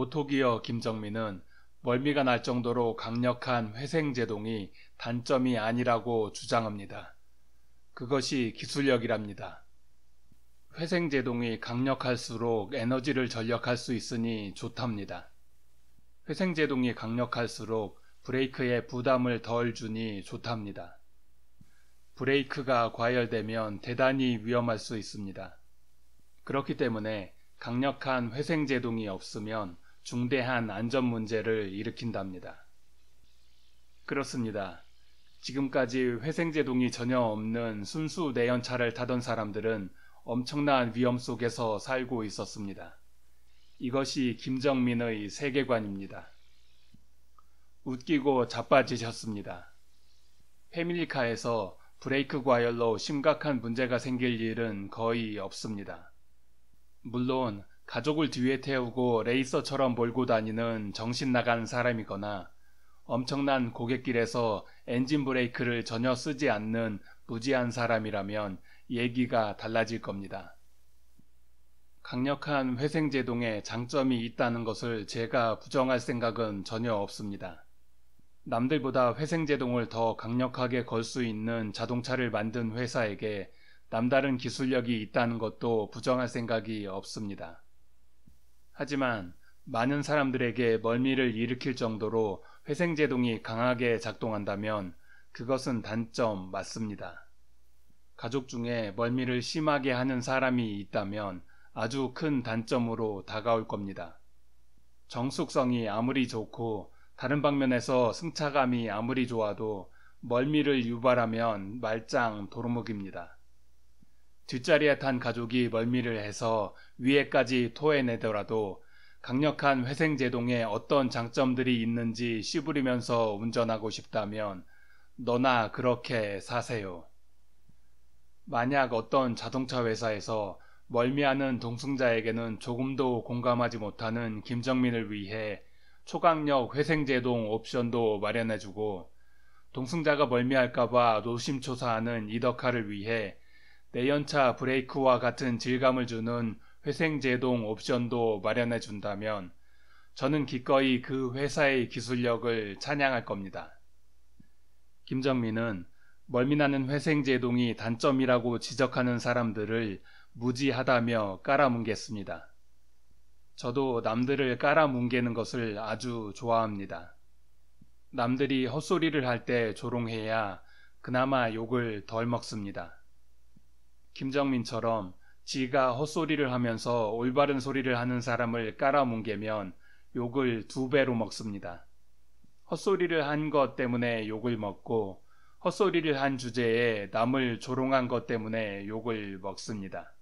오토기어 김정민은 멀미가 날 정도로 강력한 회생제동이 단점이 아니라고 주장합니다. 그것이 기술력이랍니다. 회생제동이 강력할수록 에너지를 절약할 수 있으니 좋답니다. 회생제동이 강력할수록 브레이크에 부담을 덜 주니 좋답니다. 브레이크가 과열되면 대단히 위험할 수 있습니다. 그렇기 때문에 강력한 회생제동이 없으면 중대한 안전 문제를 일으킨답니다. 그렇습니다. 지금까지 회생제동이 전혀 없는 순수 내연차를 타던 사람들은 엄청난 위험 속에서 살고 있었습니다. 이것이 김정민의 세계관입니다. 웃기고 자빠지셨습니다. 패밀리카에서 브레이크 과열로 심각한 문제가 생길 일은 거의 없습니다. 물론 가족을 뒤에 태우고 레이서처럼 몰고 다니는 정신 나간 사람이거나 엄청난 고객길에서 엔진 브레이크를 전혀 쓰지 않는 무지한 사람이라면 얘기가 달라질 겁니다. 강력한 회생제동의 장점이 있다는 것을 제가 부정할 생각은 전혀 없습니다. 남들보다 회생제동을 더 강력하게 걸 수 있는 자동차를 만든 회사에게 남다른 기술력이 있다는 것도 부정할 생각이 없습니다. 하지만 많은 사람들에게 멀미를 일으킬 정도로 회생제동이 강하게 작동한다면 그것은 단점 맞습니다. 가족 중에 멀미를 심하게 하는 사람이 있다면 아주 큰 단점으로 다가올 겁니다. 정숙성이 아무리 좋고 다른 방면에서 승차감이 아무리 좋아도 멀미를 유발하면 말짱 도루묵입니다. 뒷자리에 탄 가족이 멀미를 해서 위에까지 토해내더라도 강력한 회생제동에 어떤 장점들이 있는지 씨부리면서 운전하고 싶다면 너나 그렇게 사세요. 만약 어떤 자동차 회사에서 멀미하는 동승자에게는 조금도 공감하지 못하는 김정민을 위해 초강력 회생제동 옵션도 마련해주고 동승자가 멀미할까봐 노심초사하는 이덕화를 위해 내연차 브레이크와 같은 질감을 주는 회생제동 옵션도 마련해 준다면 저는 기꺼이 그 회사의 기술력을 찬양할 겁니다. 김정민은 멀미나는 회생제동이 단점이라고 지적하는 사람들을 무지하다며 깔아뭉갰습니다. 저도 남들을 깔아뭉개는 것을 아주 좋아합니다. 남들이 헛소리를 할 때 조롱해야 그나마 욕을 덜 먹습니다. 김정민처럼 지가 헛소리를 하면서 올바른 소리를 하는 사람을 깔아뭉개면 욕을 두 배로 먹습니다. 헛소리를 한 것 때문에 욕을 먹고 헛소리를 한 주제에 남을 조롱한 것 때문에 욕을 먹습니다.